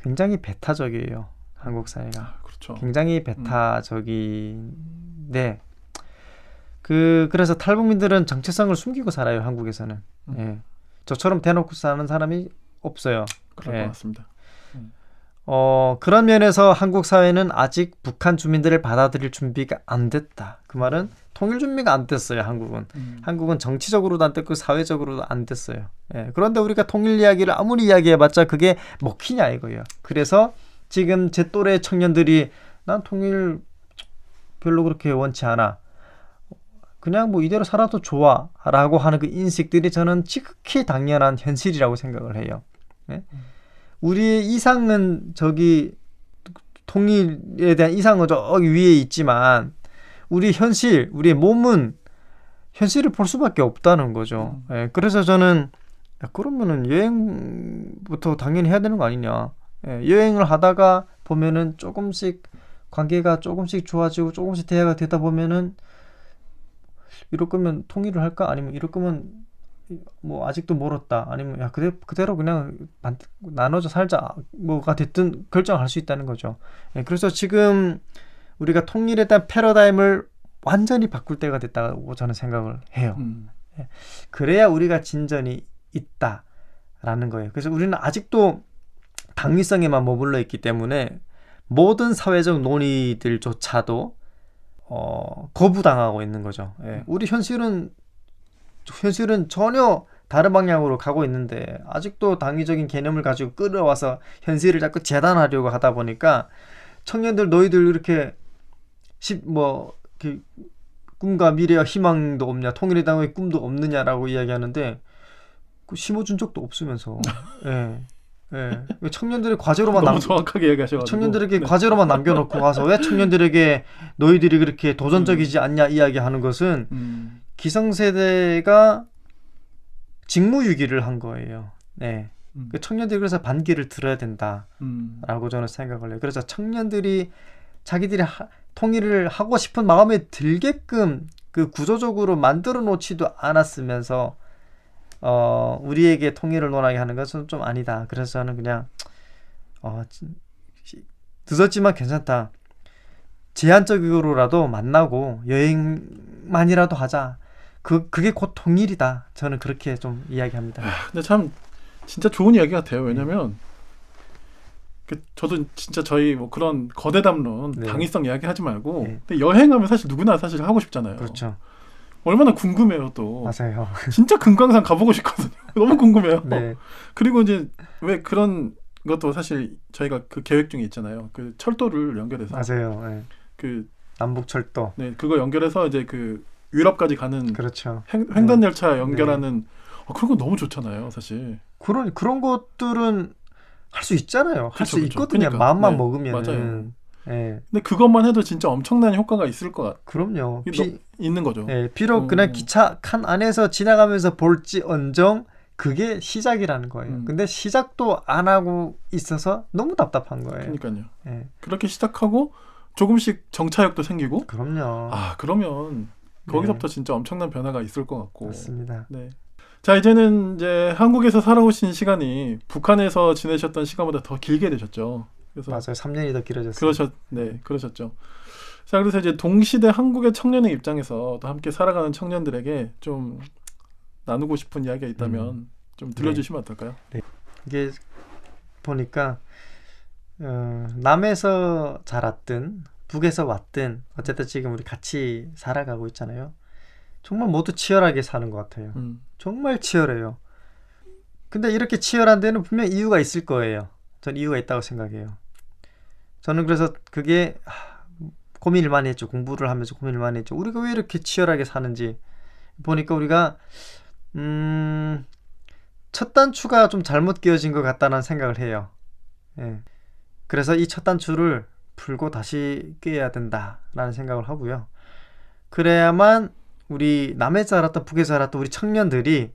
굉장히 배타적이에요. 한국 사회가. 아, 그렇죠. 굉장히 음. 배타적인데 음. 그 그래서 탈북민들은 정체성을 숨기고 살아요. 한국에서는. 음. 예. 저처럼 대놓고 사는 사람이 없어요. 그럴 예. 것 같습니다. 음. 어, 그런 면에서 한국 사회는 아직 북한 주민들을 받아들일 준비가 안 됐다. 그 말은 통일 준비가 안 됐어요, 한국은. 음. 한국은 정치적으로도 안 됐고 사회적으로도 안 됐어요. 예. 그런데 우리가 통일 이야기를 아무리 이야기해 봤자 그게 먹히냐 이거예요. 그래서 지금 제 또래 청년들이 난 통일 별로 그렇게 원치 않아. 그냥 뭐 이대로 살아도 좋아 라고 하는 그 인식들이 저는 지극히 당연한 현실이라고 생각을 해요. 네? 예? 우리의 이상은 저기 통일에 대한 이상은 저기 위에 있지만 우리 현실, 우리의 몸은 현실을 볼 수밖에 없다는 거죠. 음. 예, 그래서 저는 야, 그러면은 여행부터 당연히 해야 되는 거 아니냐. 예, 여행을 하다가 보면은 조금씩 관계가 조금씩 좋아지고 조금씩 대화가 되다 보면은 이럴 거면 통일을 할까? 아니면 이럴 거면 뭐 아직도 멀었다 아니면 야 그대, 그대로 그냥 나눠져 살자 뭐가 됐든 결정할 수 있다는 거죠 예, 그래서 지금 우리가 통일에 대한 패러다임을 완전히 바꿀 때가 됐다고 저는 생각을 해요 음. 예, 그래야 우리가 진전이 있다라는 거예요 그래서 우리는 아직도 당위성에만 머물러 있기 때문에 모든 사회적 논의들조차도 어, 거부당하고 있는 거죠. 예. 음. 우리 현실은 현실은 전혀 다른 방향으로 가고 있는데 아직도 당위적인 개념을 가지고 끌어와서 현실을 자꾸 재단하려고 하다 보니까 청년들 너희들 이렇게 십뭐 이렇게 그 꿈과 미래와 희망도 없냐 통일의당의 꿈도 없느냐라고 이야기하는데 그 심어준 적도 없으면서 예. 네. 예. 청년들의 과제로만 남... 정확하게 얘기하셔 청년들에게 네. 과제로만 남겨놓고 가서 왜 청년들에게 너희들이 그렇게 도전적이지 음. 않냐 이야기하는 것은 음. 기성세대가 직무유기를 한 거예요. 네. 음. 그 청년들이 그래서 반기를 들어야 된다라고 음. 저는 생각을 해요. 그래서 청년들이 자기들이 하, 통일을 하고 싶은 마음에 들게끔 그 구조적으로 만들어 놓지도 않았으면서 어, 우리에게 통일을 논하게 하는 것은 좀 아니다. 그래서 저는 그냥 어, 늦었지만 괜찮다. 제한적으로라도 만나고 여행만이라도 하자. 그 그게 곧 통일이다. 저는 그렇게 좀 이야기합니다. 아, 근데 참 진짜 좋은 이야기 같아요. 왜냐면 네. 그 저도 진짜 저희 뭐 그런 거대 담론 네. 당위성 이야기 하지 말고 네. 근데 여행하면 사실 누구나 사실 하고 싶잖아요. 그렇죠. 얼마나 궁금해요 또. 맞아요. 진짜 금강산 가보고 싶거든요. 너무 궁금해요. 네. 그리고 이제 왜 그런 것도 사실 저희가 그 계획 중에 있잖아요. 그 철도를 연결해서. 맞아요. 네. 그 남북 철도. 네, 그거 연결해서 이제 그 유럽까지 가는. 그렇죠. 횡, 횡단 열차 네. 연결하는. 아, 그런 거 너무 좋잖아요, 사실. 그런 그런 것들은 할 수 있잖아요. 할 수 있거든요. 그러니까. 마음만 네. 먹으면. 맞아요. 예. 근데 그것만 해도 진짜 엄청난 효과가 있을 것 같아요. 그럼요. 비, 있는 거죠. 예, 비록 음. 그냥 기차 칸 안에서 지나가면서 볼지언정 그게 시작이라는 거예요. 음. 근데 시작도 안 하고 있어서 너무 답답한 거예요. 그러니까요. 예. 그렇게 시작하고 조금씩 정차역도 생기고. 그럼요. 아 그러면 거기서부터 네. 진짜 엄청난 변화가 있을 것 같고. 맞습니다. 네. 자 이제는 이제 한국에서 살아오신 시간이 북한에서 지내셨던 시간보다 더 길게 되셨죠. 그래서 맞아요. 3년이 더 길어졌어요. 그러셨 네, 그러셨죠. 자, 그래서 이제 동시대 한국의 청년의 입장에서 또 함께 살아가는 청년들에게 좀 나누고 싶은 이야기가 있다면 음. 좀 들려주시면 네. 어떨까요? 네. 이게 보니까 어, 남에서 자랐든 북에서 왔든 어쨌든 지금 우리 같이 살아가고 있잖아요. 정말 모두 치열하게 사는 것 같아요. 음. 정말 치열해요. 근데 이렇게 치열한 데는 분명 이유가 있을 거예요. 전 이유가 있다고 생각해요. 저는 그래서 그게 고민을 많이 했죠. 공부를 하면서 고민을 많이 했죠. 우리가 왜 이렇게 치열하게 사는지 보니까 우리가 음, 첫 단추가 좀 잘못 끼어진 것 같다는 생각을 해요. 예. 그래서 이 첫 단추를 풀고 다시 깨야 된다라는 생각을 하고요. 그래야만 우리 남에서 알았던 북에서 알았던 우리 청년들이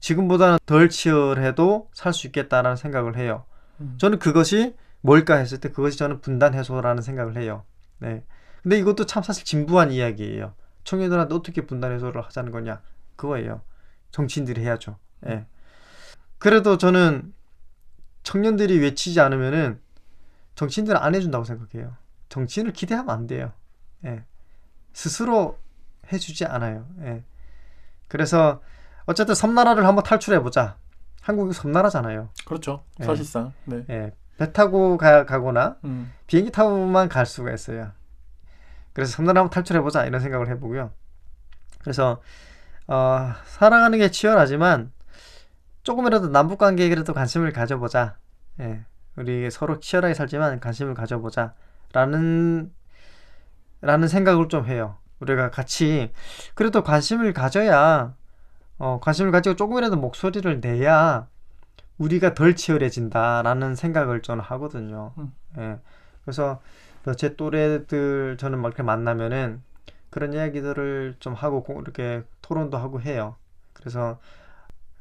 지금보다는 덜 치열해도 살 수 있겠다라는 생각을 해요. 음. 저는 그것이 뭘까 했을 때 그것이 저는 분단 해소라는 생각을 해요. 네. 근데 이것도 참 사실 진부한 이야기예요. 청년들한테 어떻게 분단 해소를 하자는 거냐 그거예요. 정치인들이 해야죠. 예. 네. 그래도 저는 청년들이 외치지 않으면은 정치인들은 안 해준다고 생각해요. 정치인을 기대하면 안 돼요. 예. 스스로 해주지 않아요. 예. 그래서 어쨌든 섬나라를 한번 탈출해 보자. 한국이 섬나라잖아요. 그렇죠. 예. 사실상. 예. 네. 예. 배 타고 가, 거나 음. 비행기 타고만 갈 수가 있어요. 그래서 섬나라 한번 탈출해보자 이런 생각을 해보고요. 그래서 어, 살아가는 게 치열하지만 조금이라도 남북 관계에 그래도 관심을 가져보자. 예, 우리 서로 치열하게 살지만 관심을 가져보자. 라는 라는 생각을 좀 해요. 우리가 같이 그래도 관심을 가져야 어, 관심을 가지고 조금이라도 목소리를 내야 우리가 덜 치열해진다라는 생각을 저는 하거든요. 음. 예. 그래서 제 또래들 저는 막 이렇게 만나면은 그런 이야기들을 좀 하고 이렇게 토론도 하고 해요. 그래서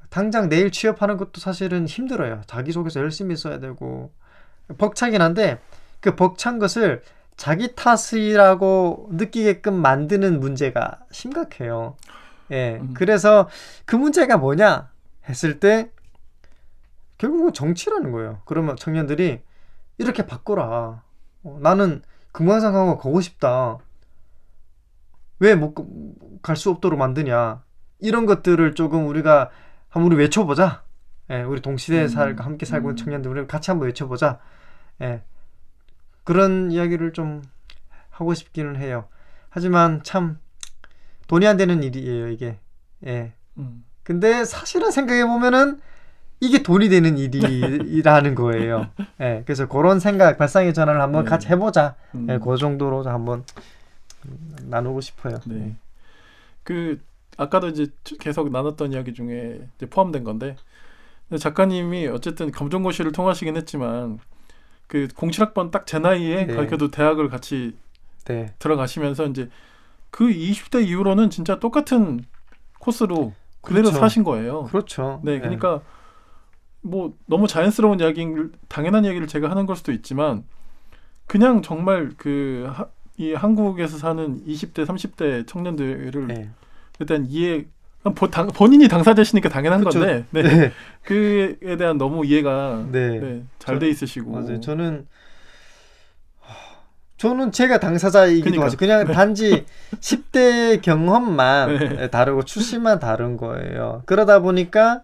당장 내일 취업하는 것도 사실은 힘들어요. 자기소개서 열심히 써야 되고 벅차긴 한데 그 벅찬 것을 자기 탓이라고 느끼게끔 만드는 문제가 심각해요. 예. 음. 그래서 그 문제가 뭐냐 했을 때 결국은 정치라는 거예요. 그러면 청년들이 이렇게 바꿔라. 어, 나는 금강산하고 가고 싶다. 왜 못 갈 수 없도록 만드냐. 이런 것들을 조금 우리가 한번 우리 외쳐보자. 예, 우리 동시대에 음, 살, 함께 살고 있는 음. 청년들 우 같이 한번 외쳐보자. 예, 그런 이야기를 좀 하고 싶기는 해요. 하지만 참 돈이 안 되는 일이에요 이게. 예. 음. 근데 사실은 생각해 보면은 이게 돈이 되는 일이라는 거예요. 예, 네, 그래서 그런 생각, 발상의 전환을 한번 네. 같이 해보자. 음. 네, 그 정도로 한번 나누고 싶어요. 네. 네. 그 아까도 이제 계속 나눴던 이야기 중에 포함된 건데 작가님이 어쨌든 검정고시를 통하시긴 했지만 그 공실학번 딱 제 나이에 네. 그래도 대학을 같이 네. 들어가시면서 이제 그 20대 이후로는 진짜 똑같은 코스로 그대로 그렇죠. 사신 거예요. 그렇죠. 네, 네. 그러니까. 네. 뭐 너무 자연스러운 이야기 인 당연한 이야기를 제가 하는 걸 수도 있지만 그냥 정말 그 이 한국에서 사는 20대 30대 청년들을 네. 일단 이해 본인이 당사자시니까 당연한 그쵸. 건데 네. 네. 그에 대한 너무 이해가 네. 네 잘돼 있으시고 맞아요. 저는 저는 제가 당사자이기도 그러니까. 하죠. 그냥 네. 단지 10대 경험만 네. 다르고 출신만 다른 거예요. 그러다 보니까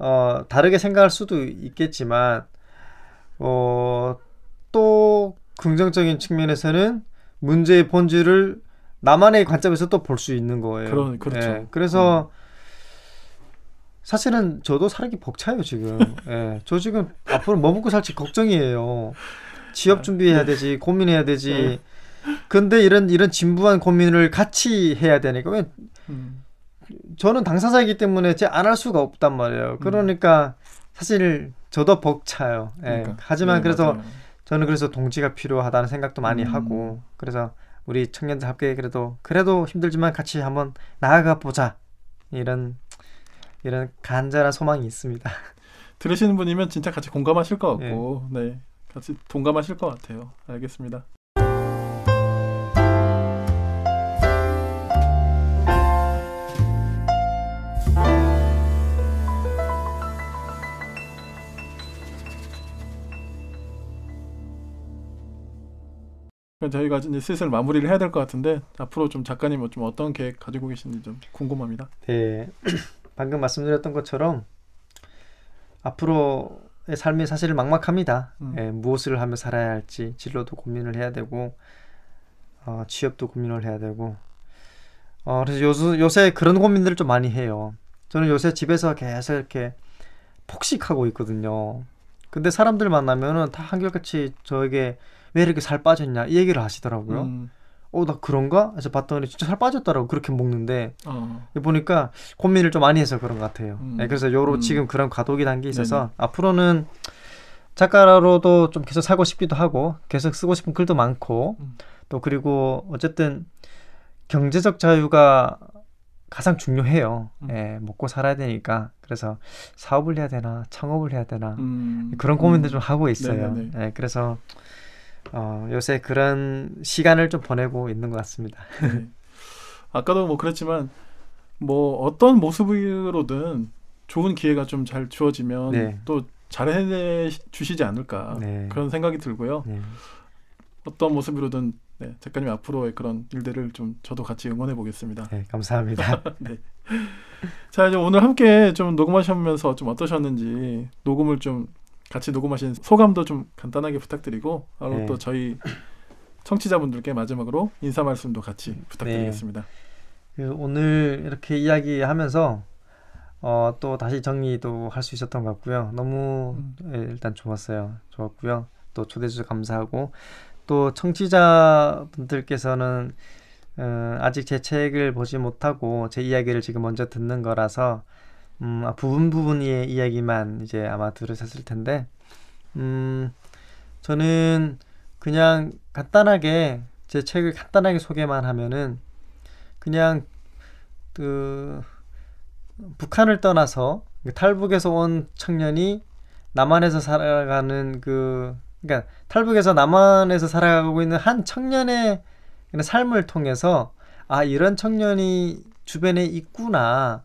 어, 다르게 생각할 수도 있겠지만 어, 또 긍정적인 측면에서는 문제의 본질을 나만의 관점에서 또 볼 수 있는 거예요. 그런 그렇죠. 예, 그래서 음. 사실은 저도 살기 벅차요 지금. 예, 저 지금 앞으로 뭐 먹고 살지 걱정이에요. 취업 네. 준비해야 되지, 네. 고민해야 되지. 네. 근데 이런 이런 진부한 고민을 같이 해야 되니까 왜 음. 저는 당사자이기 때문에 제 안 할 수가 없단 말이에요. 음. 그러니까 사실 저도 벅차요. 예. 그러니까. 예. 하지만 네, 그래서 맞아요. 저는 그래서 동지가 필요하다는 생각도 많이 음. 하고 그래서 우리 청년들 함께 그래도 그래도 힘들지만 같이 한번 나아가 보자 이런 이런 간절한 소망이 있습니다. 들으시는 분이면 진짜 같이 공감하실 것 예. 같고 예. 네 같이 동감하실 것 같아요. 알겠습니다. 저희가 이제 슬슬 마무리를 해야 될 것 같은데 앞으로 좀작가님좀 어떤 계획 가지고 계신지 좀 궁금합니다. 네, 방금 말씀드렸던 것처럼 앞으로의 삶이 사실 막막합니다. 음. 예, 무엇을 하며 살아야 할지 진로도 고민을 해야 되고 어, 취업도 고민을 해야 되고 어, 그래서 요새, 요새 그런 고민들을 좀 많이 해요. 저는 요새 집에서 계속 이렇게 폭식하고 있거든요. 근데 사람들 만나면은 다 한결같이 저에게 왜 이렇게 살 빠졌냐 이 얘기를 하시더라고요. 음. 어나 그런가? 그래서 봤더니 진짜 살 빠졌더라고 그렇게 먹는데 어. 보니까 고민을 좀 많이 해서 그런 것 같아요. 음. 네, 그래서 요로 음. 지금 그런 과도기 단계 에 있어서 네네. 앞으로는 작가로도 좀 계속 살고 싶기도 하고 계속 쓰고 싶은 글도 많고 음. 또 그리고 어쨌든 경제적 자유가 가장 중요해요. 음. 예, 먹고 살아야 되니까. 그래서 사업을 해야 되나, 창업을 해야 되나, 음. 그런 고민도 음. 좀 하고 있어요. 네 예, 그래서 어, 요새 그런 시간을 좀 보내고 있는 것 같습니다. 네. 아까도 뭐 그랬지만 뭐 어떤 모습으로든 좋은 기회가 좀 잘 주어지면 네. 또 잘해 내 주시지 않을까 네. 그런 생각이 들고요. 네. 어떤 모습으로든 네, 작가님 앞으로의 그런 일들을 좀 저도 같이 응원해 보겠습니다. 네, 감사합니다. 네. 자, 이제 오늘 함께 좀 녹음하시면서 좀 어떠셨는지 녹음을 좀 같이 녹음하신 소감도 좀 간단하게 부탁드리고 바로 네. 또 저희 청취자분들께 마지막으로 인사 말씀도 같이 네. 부탁드리겠습니다. 네. 오늘 이렇게 이야기하면서 어, 또 다시 정리도 할 수 있었던 것 같고요. 너무 음. 예, 일단 좋았어요. 좋았고요. 또 초대해 주셔서 감사하고 또 청취자분들께서는 음, 아직 제 책을 보지 못하고 제 이야기를 지금 먼저 듣는 거라서 음, 아, 부분 부분의 이야기만 이제 아마 들으셨을 텐데, 음, 저는 그냥 간단하게 제 책을 간단하게 소개만 하면은 그냥 그 북한을 떠나서 탈북에서 온 청년이 남한에서 살아가는 그 그러니까 탈북에서 남한에서 살아가고 있는 한 청년의 삶을 통해서 아 이런 청년이 주변에 있구나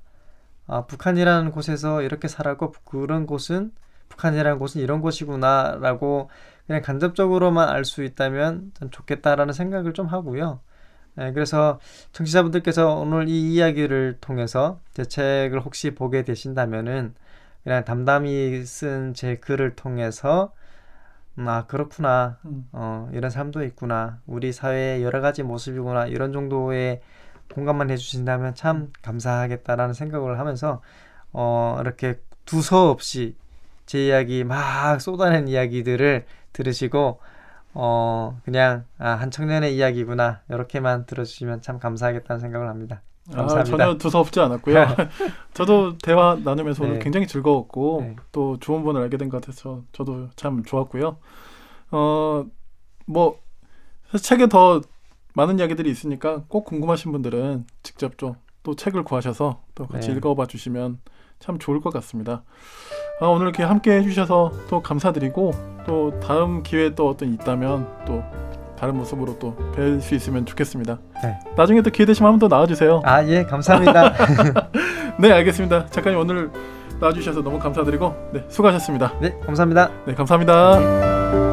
아, 북한이라는 곳에서 이렇게 살았고 그런 곳은 북한이라는 곳은 이런 곳이구나라고 그냥 간접적으로만 알 수 있다면 좋겠다라는 생각을 좀 하고요. 네, 그래서 청취자분들께서 오늘 이 이야기를 통해서 제 책을 혹시 보게 되신다면은 그냥 담담히 쓴 제 글을 통해서 음, 아 그렇구나 음. 어, 이런 삶도 있구나 우리 사회의 여러 가지 모습이구나 이런 정도의 공감만 해주신다면 참 감사하겠다라는 생각을 하면서 어, 이렇게 두서없이 제 이야기 막 쏟아낸 이야기들을 들으시고 어, 그냥 아, 한 청년의 이야기구나 이렇게만 들어주시면 참 감사하겠다는 생각을 합니다. 아, 감사합니다. 아, 전혀 두서없지 않았고요. 저도 대화 나누면서 네. 오늘 굉장히 즐거웠고 네. 또 좋은 분을 알게 된 것 같아서 저도 참 좋았고요. 어, 뭐 책에 더 많은 이야기들이 있으니까 꼭 궁금하신 분들은 직접 또 책을 구하셔서 또 같이 네. 읽어봐 주시면 참 좋을 것 같습니다. 아, 오늘 이렇게 함께 해주셔서 또 감사드리고 또 다음 기회 또 어떤 있다면 또 다른 모습으로 또 뵐 수 있으면 좋겠습니다. 네. 나중에 또 기회 되시면 한 번 더 나와주세요. 아 예, 감사합니다. 네, 알겠습니다. 작가님 오늘 나와주셔서 너무 감사드리고 네, 수고하셨습니다. 네, 감사합니다. 네, 감사합니다.